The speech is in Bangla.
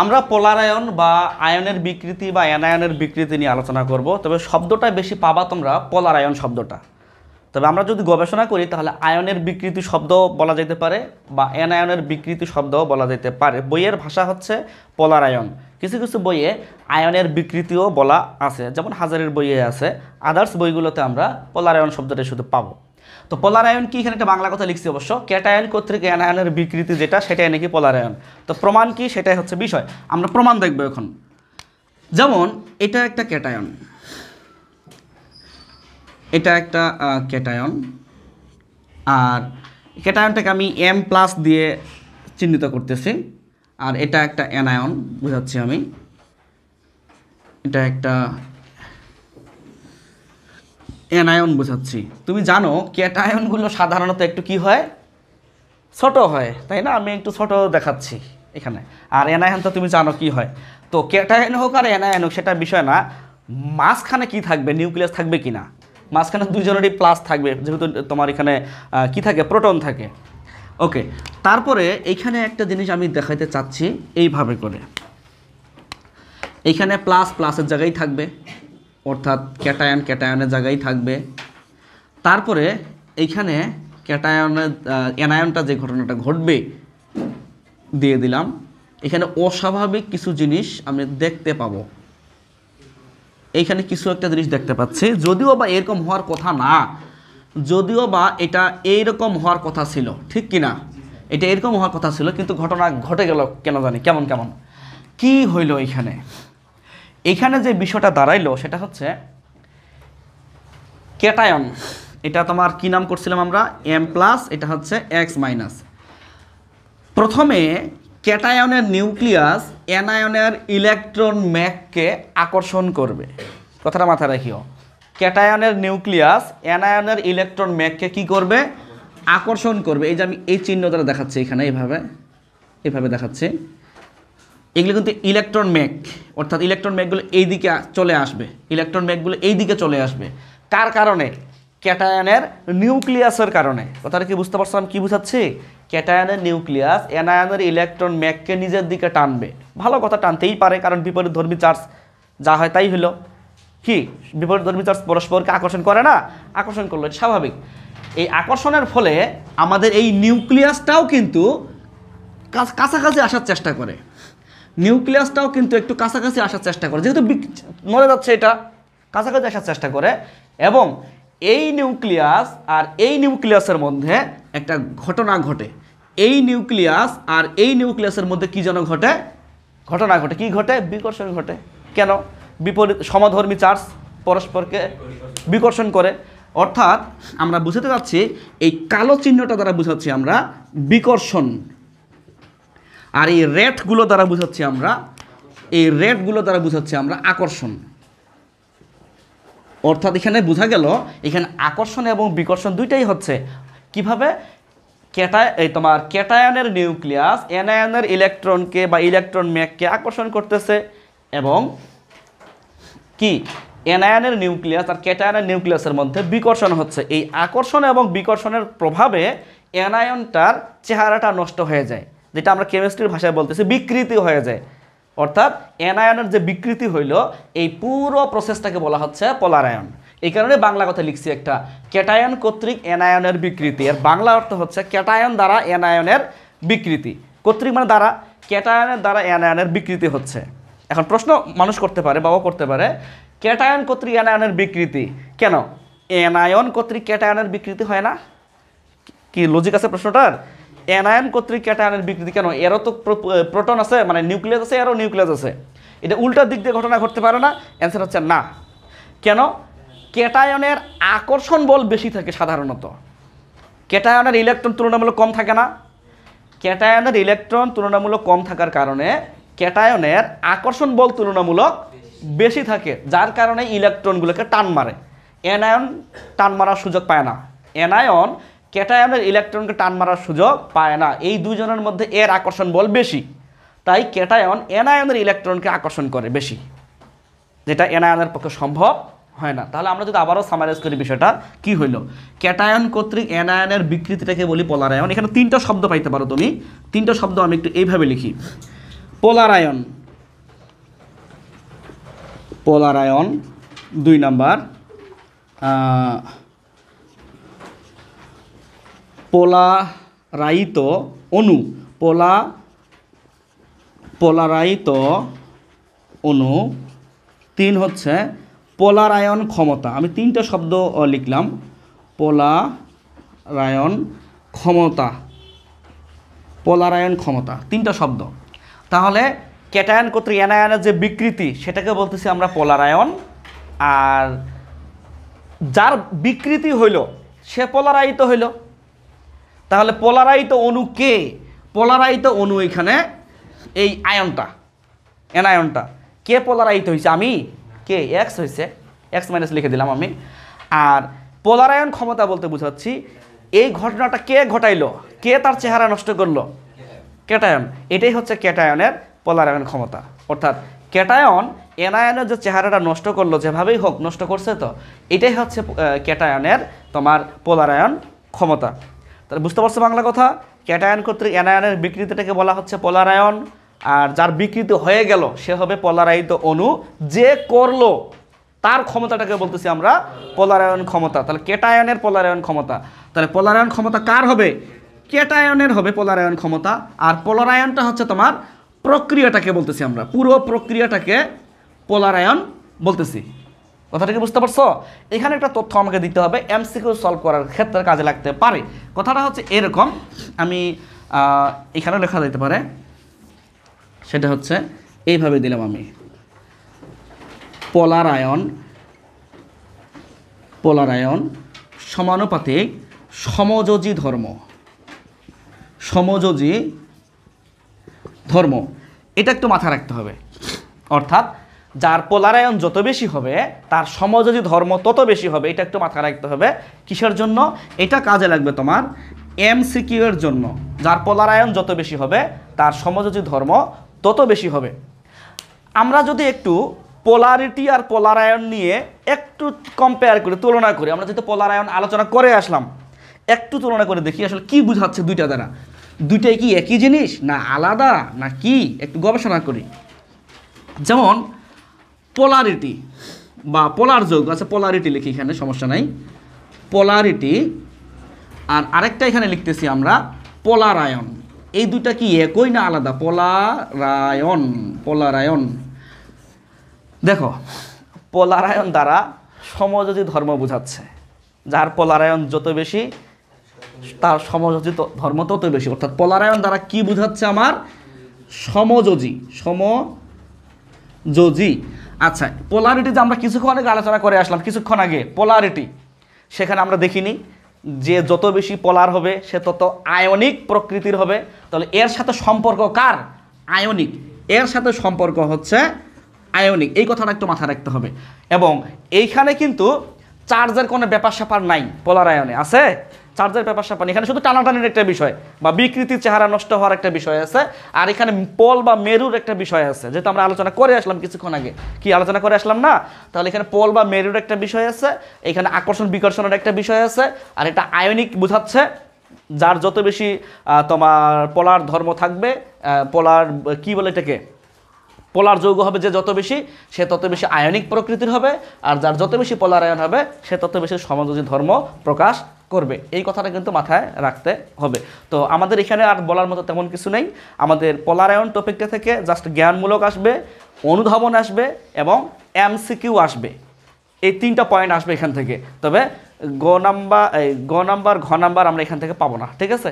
আমরা পোলারায়ন বা আয়নের বিকৃতি বা অ্যানায়নের বিকৃতি নিয়ে আলোচনা করব তবে শব্দটা বেশি পাবা তোমরা পোলারায়ন শব্দটা তবে আমরা যদি গবেষণা করি তাহলে আয়নের বিকৃতি শব্দ বলা যেতে পারে বা অ্যানায়নের বিকৃতি শব্দ বলা যেতে পারে বইয়ের ভাষা হচ্ছে পোলারায়ন কিছু কিছু বইয়ে আয়নের বিকৃতিও বলা আছে যেমন হাজারের বইয়ে আছে আদার্স বইগুলোতে আমরা পোলারায়ন শব্দটা শুধু পাবো তো পলারায়ন কি এখানে একটা বাংলা কথা লিখছি অবশ্য ক্যাটায়ন কর্তৃক অ্যানায়নের বিকৃতি যেটা সেটাই নাকি পলারায়ন তো প্রমাণ কি সেটাই হচ্ছে বিষয় আমরা প্রমাণ দেখব এখন যেমন এটা একটা ক্যাটায়ন এটা একটা ক্যাটায়ন আর ক্যাটায়নটাকে আমি এম প্লাস দিয়ে চিহ্নিত করতেছি আর এটা একটা অ্যানায়ন বুঝাচ্ছি আমি এটা একটা অ্যানায়ন বোঝাচ্ছি তুমি জানো ক্যাটায়নগুলো সাধারণত একটু কি হয় ছোট হয় তাই না আমি একটু ছোট দেখাচ্ছি এখানে আর অ্যানায়ন তো তুমি জানো কি হয় তো ক্যাটায়ন হোক আর অ্যানায়ন হোক সেটা বিষয় না মাঝখানে কি থাকবে নিউক্লিয়াস থাকবে কি না মাঝখানে দুজনেরই প্লাস থাকবে যেহেতু তোমার এখানে কি থাকে প্রোটন থাকে ওকে তারপরে এইখানে একটা জিনিস আমি দেখাইতে চাচ্ছি এইভাবে করে এইখানে প্লাস প্লাসের জায়গায় থাকবে অর্থাৎ ক্যাটায়ন ক্যাটায়নের জায়গায় থাকবে তারপরে এইখানে ক্যাটায়নের অ্যানায়নটা যে ঘটনাটা ঘটবে দিয়ে দিলাম এখানে অস্বাভাবিক কিছু জিনিস আমি দেখতে পাবো এইখানে কিছু একটা জিনিস দেখতে পাচ্ছি যদিও বা এরকম হওয়ার কথা না যদিও বা এটা এইরকম হওয়ার কথা ছিল ঠিক কিনা এটা এরকম হওয়ার কথা ছিল কিন্তু ঘটনা ঘটে গেল কেন জানি কেমন কেমন কি হইল এখানে এখানে যে বিষয়টা দাঁড়াইলো সেটা হচ্ছে ক্যাটায়ন এটা তোমার কি নাম করছিলাম আমরা এম প্লাস এটা হচ্ছে এক্স মাইনাস প্রথমে ক্যাটায়নের নিউক্লিয়াস অ্যানায়নের ইলেকট্রন ম্যাককে আকর্ষণ করবে কথাটা মাথায় রাখিও ক্যাটায়নের নিউক্লিয়াস অ্যানায়নের ইলেকট্রন ম্যাককে কি করবে আকর্ষণ করবে এই যে আমি এই চিহ্ন দ্বারা দেখাচ্ছি এখানে এইভাবে এভাবে দেখাচ্ছি এগুলো কিন্তু ইলেকট্রন ম্যাক অর্থাৎ ইলেকট্রন এই এইদিকে চলে আসবে ইলেকট্রন এই এইদিকে চলে আসবে কার কারণে ক্যাটায়নের নিউক্লিয়াসের কারণে কথাটা কি বুঝতে পারছিলাম কী বুঝাচ্ছি ক্যাটায়নের নিউক্লিয়াস অ্যানায়নের ইলেকট্রন ম্যাককে নিজের দিকে টানবে ভালো কথা টানতেই পারে কারণ বিপরীত ধর্মী চার্জ যা হয় তাই হলো কি বিপরীত ধর্মী চার্জ পরস্পরকে আকর্ষণ করে না আকর্ষণ করলো স্বাভাবিক এই আকর্ষণের ফলে আমাদের এই নিউক্লিয়াসটাও কিন্তু কাছাকাছি আসার চেষ্টা করে নিউক্লিয়াসটাও কিন্তু একটু কাছাকাছি আসার চেষ্টা করে যেহেতু মরে যাচ্ছে এটা কাছাকাছি আসার চেষ্টা করে এবং এই নিউক্লিয়াস আর এই নিউক্লিয়াসের মধ্যে একটা ঘটনা ঘটে এই নিউক্লিয়াস আর এই নিউক্লিয়াসের মধ্যে কী যেন ঘটে ঘটনা ঘটে কি ঘটে বিকর্ষণ ঘটে কেন বিপরীত সমধর্মী চার্জ পরস্পরকে বিকর্ষণ করে অর্থাৎ আমরা বুঝতে যাচ্ছি এই কালো চিহ্নটা দ্বারা বুঝাচ্ছি আমরা বিকর্ষণ আর এই রেটগুলো দ্বারা বুঝাচ্ছি আমরা এই রেটগুলো দ্বারা বুঝাচ্ছি আমরা আকর্ষণ অর্থাৎ এখানে বোঝা গেল এখানে আকর্ষণ এবং বিকর্ষণ দুইটাই হচ্ছে কিভাবে ক্যাটায় এই তোমার ক্যাটায়নের নিউক্লিয়াস অ্যানায়নের ইলেকট্রনকে বা ইলেকট্রন ম্যাককে আকর্ষণ করতেছে এবং কি অ্যানায়নের নিউক্লিয়াস আর ক্যাটায়নের নিউক্লিয়াসের মধ্যে বিকর্ষণ হচ্ছে এই আকর্ষণ এবং বিকর্ষণের প্রভাবে অ্যানায়নটার চেহারাটা নষ্ট হয়ে যায় যেটা আমরা কেমিস্ট্রির ভাষায় বলতেছি বিকৃতি হয়ে যায় অর্থাৎ অ্যানায়নের যে বিকৃতি হইল এই পুরো প্রসেসটাকে বলা হচ্ছে পলারায়ন এই কারণে বাংলা কথা লিখছি একটা ক্যাটায়ন কর্তৃক অ্যানায়নের বিকৃতি আর বাংলা অর্থ হচ্ছে ক্যাটায়ন দ্বারা অ্যানায়নের বিকৃতি কর্তৃক মানে দ্বারা ক্যাটায়নের দ্বারা অ্যানায়নের বিকৃতি হচ্ছে এখন প্রশ্ন মানুষ করতে পারে বাবা করতে পারে ক্যাটায়ন কর্তৃক অ্যানায়নের বিকৃতি কেন অ্যানায়ন কর্তৃক ক্যাটায়নের বিকৃতি হয় না কি লজিক আছে প্রশ্নটার অ্যানায়ন কর্তৃক ক্যাটায়নের বিকৃতি কেন এরও তো প্রোটন আছে মানে নিউক্লিয়াস আছে এরও নিউক্লিয়াস আছে এটা উল্টার দিক দিয়ে ঘটনা ঘটতে পারে না অ্যান্সার হচ্ছে না কেন ক্যাটায়নের আকর্ষণ বল বেশি থাকে সাধারণত ক্যাটায়নের ইলেকট্রন তুলনামূলক কম থাকে না ক্যাটায়নের ইলেকট্রন তুলনামূলক কম থাকার কারণে ক্যাটায়নের আকর্ষণ বল তুলনামূলক বেশি থাকে যার কারণে ইলেকট্রনগুলোকে টান মারে অ্যানায়ন টান মারার সুযোগ পায় না অ্যানায়ন ক্যাটায়নের ইলেকট্রনকে টান মারার সুযোগ পায় না এই দুজনের মধ্যে এর আকর্ষণ বল বেশি তাই ক্যাটায়ন এনায়নের ইলেকট্রনকে আকর্ষণ করে বেশি যেটা এনায়নের পক্ষে সম্ভব হয় না তাহলে আমরা যদি আবারও সামারাইজ করি বিষয়টা কি হইল ক্যাটায়ন কর্তৃক এনায়নের বিকৃতিটাকে বলি পোলারায়ন এখানে তিনটা শব্দ পাইতে পারো তুমি তিনটা শব্দ আমি একটু এইভাবে লিখি পোলারায়ন পোলারায়ন দুই নাম্বার পোলারাইত অনু পোলা পোলারাইত অনু তিন হচ্ছে পোলারায়ন ক্ষমতা আমি তিনটা শব্দ লিখলাম পোলারায়ন ক্ষমতা পোলারায়ন ক্ষমতা তিনটা শব্দ তাহলে ক্যাটায়ন কর্তৃক অ্যানায়নের যে বিকৃতি সেটাকে বলতেছি আমরা পোলারায়ন আর যার বিকৃতি হইল সে পোলারায়িত হইল তাহলে পোলারাইত অণু কে পোলারাইত অণু এখানে এই আয়নটা এনায়নটা কে পোলারাইত হয়েছে আমি কে এক্স হয়েছে এক্স মাইনাস লিখে দিলাম আমি আর পোলারায়ন ক্ষমতা বলতে বুঝাচ্ছি এই ঘটনাটা কে ঘটাইলো কে তার চেহারা নষ্ট করলো ক্যাটায়ন এটাই হচ্ছে ক্যাটায়নের পোলারায়ন ক্ষমতা অর্থাৎ ক্যাটায়ন এনায়নের যে চেহারাটা নষ্ট করলো যেভাবেই হোক নষ্ট করছে তো এটাই হচ্ছে ক্যাটায়নের তোমার পোলারায়ন ক্ষমতা তাহলে বুঝতে পারছো বাংলা কথা ক্যাটায়ন কর্তৃক অ্যানায়নের বিকৃতিটাকে বলা হচ্ছে পলারায়ন আর যার বিকৃতি হয়ে গেল সে হবে পলারায়িত অনু যে করলো তার ক্ষমতাটাকে বলতেছি আমরা পলারায়ন ক্ষমতা তাহলে কেটায়নের পলারায়ন ক্ষমতা তাহলে পলারায়ন ক্ষমতা কার হবে কেটায়নের হবে পলারায়ন ক্ষমতা আর পলারায়নটা হচ্ছে তোমার প্রক্রিয়াটাকে বলতেছি আমরা পুরো প্রক্রিয়াটাকে পলারায়ন বলতেছি কথাটা কি বুঝতে পারছো এখানে একটা তথ্য আমাকে দিতে হবে এমসিকিউ সলভ করার ক্ষেত্রে কাজে লাগতে পারে কথাটা হচ্ছে এরকম আমি এখানে লেখা যেতে পারে সেটা হচ্ছে এইভাবে দিলাম আমি পোলার আয়ন পোলার আয়ন সমানুপাতিক সমযোজী ধর্ম সমযোজী ধর্ম এটা একটু মাথায় রাখতে হবে অর্থাৎ যার পোলারায়ন যত বেশি হবে তার সমযোজী ধর্ম তত বেশি হবে এটা একটু মাথায় রাখতে হবে কিসের জন্য এটা কাজে লাগবে তোমার এম এর জন্য যার পোলারায়ন যত বেশি হবে তার সমযোজী ধর্ম তত বেশি হবে আমরা যদি একটু পোলারিটি আর পোলারায়ন নিয়ে একটু কম্পেয়ার করি তুলনা করি আমরা যেহেতু পোলারায়ন আলোচনা করে আসলাম একটু তুলনা করে দেখি আসলে কী বুঝাচ্ছে দুইটা দ্বারা দুইটাই কি একই জিনিস না আলাদা না কি একটু গবেষণা করি যেমন পোলারিটি বা পোলার যোগ আচ্ছা পোলারিটি লিখি এখানে সমস্যা নাই পোলারিটি আর আরেকটা এখানে লিখতেছি আমরা পোলারায়ন এই দুটা কি একই না আলাদা পোলারায়ন পোলারায়ন দেখো পোলারায়ন দ্বারা সমযোজী ধর্ম বোঝাচ্ছে যার পোলারায়ন যত বেশি তার সমযোজী ধর্ম তত বেশি অর্থাৎ পোলারায়ন দ্বারা কি বোঝাচ্ছে আমার সমযোজী সমযোজী আচ্ছা পোলারিটি যে আমরা কিছুক্ষণ আগে আলোচনা করে আসলাম কিছুক্ষণ আগে পোলারিটি সেখানে আমরা দেখিনি যে যত বেশি পোলার হবে সে তত আয়নিক প্রকৃতির হবে তাহলে এর সাথে সম্পর্ক কার আয়নিক এর সাথে সম্পর্ক হচ্ছে আয়নিক এই কথাটা একটু মাথায় রাখতে হবে এবং এইখানে কিন্তু চার্জের কোনো ব্যাপার স্যাপার নাই পোলার আয়নে আছে চার্জের ব্যাপার সাপানি এখানে শুধু টানাটানির একটা বিষয় বা বিকৃতির চেহারা নষ্ট হওয়ার একটা বিষয় আছে আর এখানে পল বা মেরুর একটা বিষয় আছে যেহেতু আমরা আলোচনা করে আসলাম কিছুক্ষণ আগে কি আলোচনা করে আসলাম না তাহলে এখানে পল বা মেরুর একটা বিষয় আছে এখানে আকর্ষণ বিকর্ষণের একটা বিষয় আছে আর এটা আয়নিক বোঝাচ্ছে যার যত বেশি তোমার পলার ধর্ম থাকবে পলার কি বলে এটাকে পোলার যৌগ হবে যে যত বেশি সে তত বেশি আয়নিক প্রকৃতির হবে আর যার যত বেশি পোলার আয়ন হবে সে তত বেশি সমাজ ধর্ম প্রকাশ করবে এই কথাটা কিন্তু মাথায় রাখতে হবে তো আমাদের এখানে আর বলার মতো তেমন কিছু নেই আমাদের পলারায়ণ টপিকটা থেকে জাস্ট জ্ঞানমূলক আসবে অনুধাবন আসবে এবং এমসিকিউ আসবে এই তিনটা পয়েন্ট আসবে এখান থেকে তবে গ নাম্বার এই গ নাম্বার ঘ নাম্বার আমরা এখান থেকে পাবো না ঠিক আছে